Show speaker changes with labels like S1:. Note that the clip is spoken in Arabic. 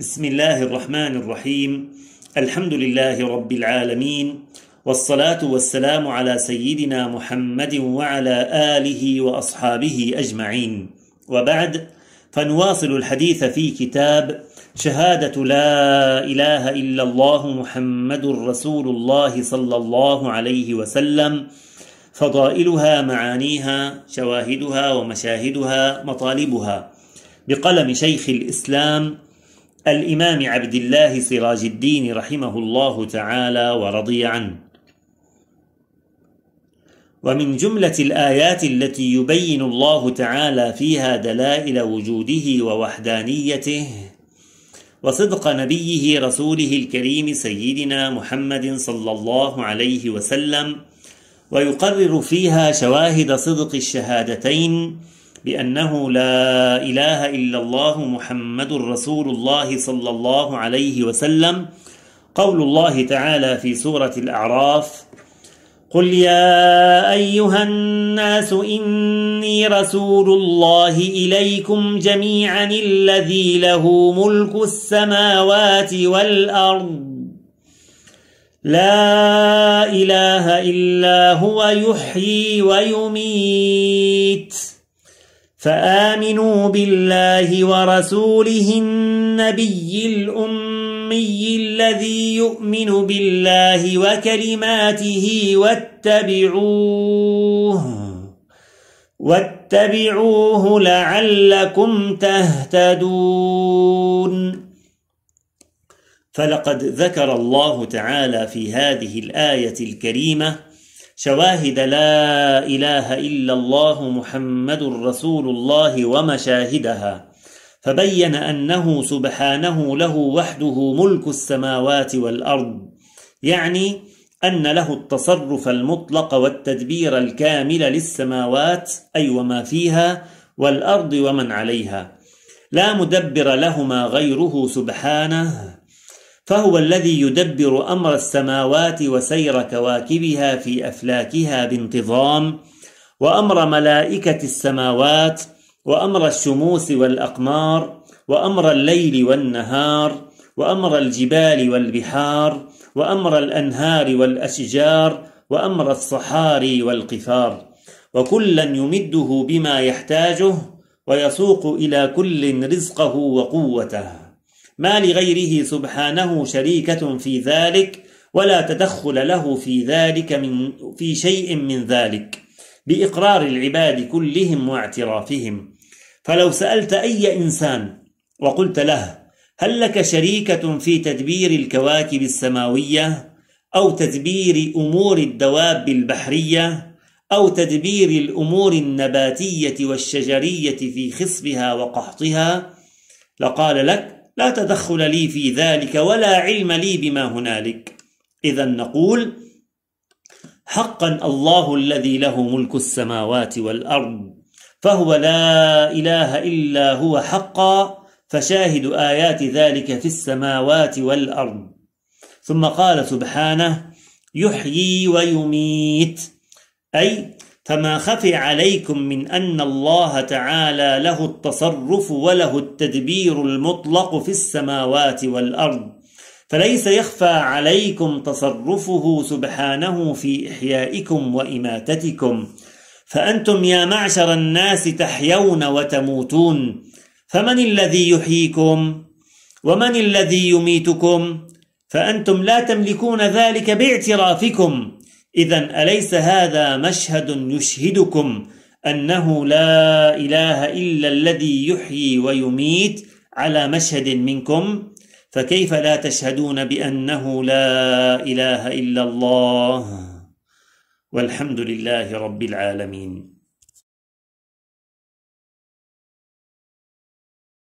S1: بسم الله الرحمن الرحيم الحمد لله رب العالمين والصلاة والسلام على سيدنا محمد وعلى آله وأصحابه أجمعين وبعد فنواصل الحديث في كتاب شهادة لا إله إلا الله محمد رسول الله صلى الله عليه وسلم فضائلها معانيها شواهدها ومشاهدها مطالبها بقلم شيخ الإسلام الإمام عبد الله سراج الدين رحمه الله تعالى ورضي عنه ومن جملة الآيات التي يبين الله تعالى فيها دلائل وجوده ووحدانيته وصدق نبيه رسوله الكريم سيدنا محمد صلى الله عليه وسلم ويقرر فيها شواهد صدق الشهادتين بأنه لا إله إلا الله محمد رسول الله صلى الله عليه وسلم قول الله تعالى في سورة الأعراف قل يا أيها الناس إني رسول الله إليكم جميعا الذي له ملك السماوات والأرض لا إله إلا هو يحيي ويميت فآمنوا بالله ورسوله النبي الأمي الذي يؤمن بالله وكلماته واتبعوه واتبعوه لعلكم تهتدون فلقد ذكر الله تعالى في هذه الآية الكريمة شواهد لا إله إلا الله محمد رسول الله ومشاهدها فبين أنه سبحانه له وحده ملك السماوات والأرض يعني أن له التصرف المطلق والتدبير الكامل للسماوات أي وما فيها والأرض ومن عليها لا مدبر لهما غيره سبحانه فهو الذي يدبر امر السماوات وسير كواكبها في افلاكها بانتظام وامر ملائكه السماوات وامر الشموس والاقمار وامر الليل والنهار وامر الجبال والبحار وامر الانهار والاشجار وامر الصحاري والقفار وكلا يمده بما يحتاجه ويسوق الى كل رزقه وقوته ما لغيره سبحانه شريكة في ذلك ولا تدخل له في ذلك من في شيء من ذلك بإقرار العباد كلهم واعترافهم فلو سألت أي إنسان وقلت له هل لك شريكة في تدبير الكواكب السماوية أو تدبير أمور الدواب البحرية أو تدبير الأمور النباتية والشجرية في خصبها وقحطها لقال لك لا تدخل لي في ذلك ولا علم لي بما هنالك إذا نقول حقا الله الذي له ملك السماوات والأرض فهو لا إله إلا هو حقا فشاهد آيات ذلك في السماوات والأرض ثم قال سبحانه يحيي ويميت أي فما خفي عليكم من أن الله تعالى له التصرف وله التدبير المطلق في السماوات والأرض فليس يخفى عليكم تصرفه سبحانه في إحيائكم وإماتتكم فأنتم يا معشر الناس تحيون وتموتون فمن الذي يحييكم ومن الذي يميتكم فأنتم لا تملكون ذلك باعترافكم إذا أليس هذا مشهد يشهدكم أنه لا إله إلا الذي يحيي ويميت على مشهد منكم فكيف لا تشهدون بأنه لا إله إلا الله والحمد لله رب العالمين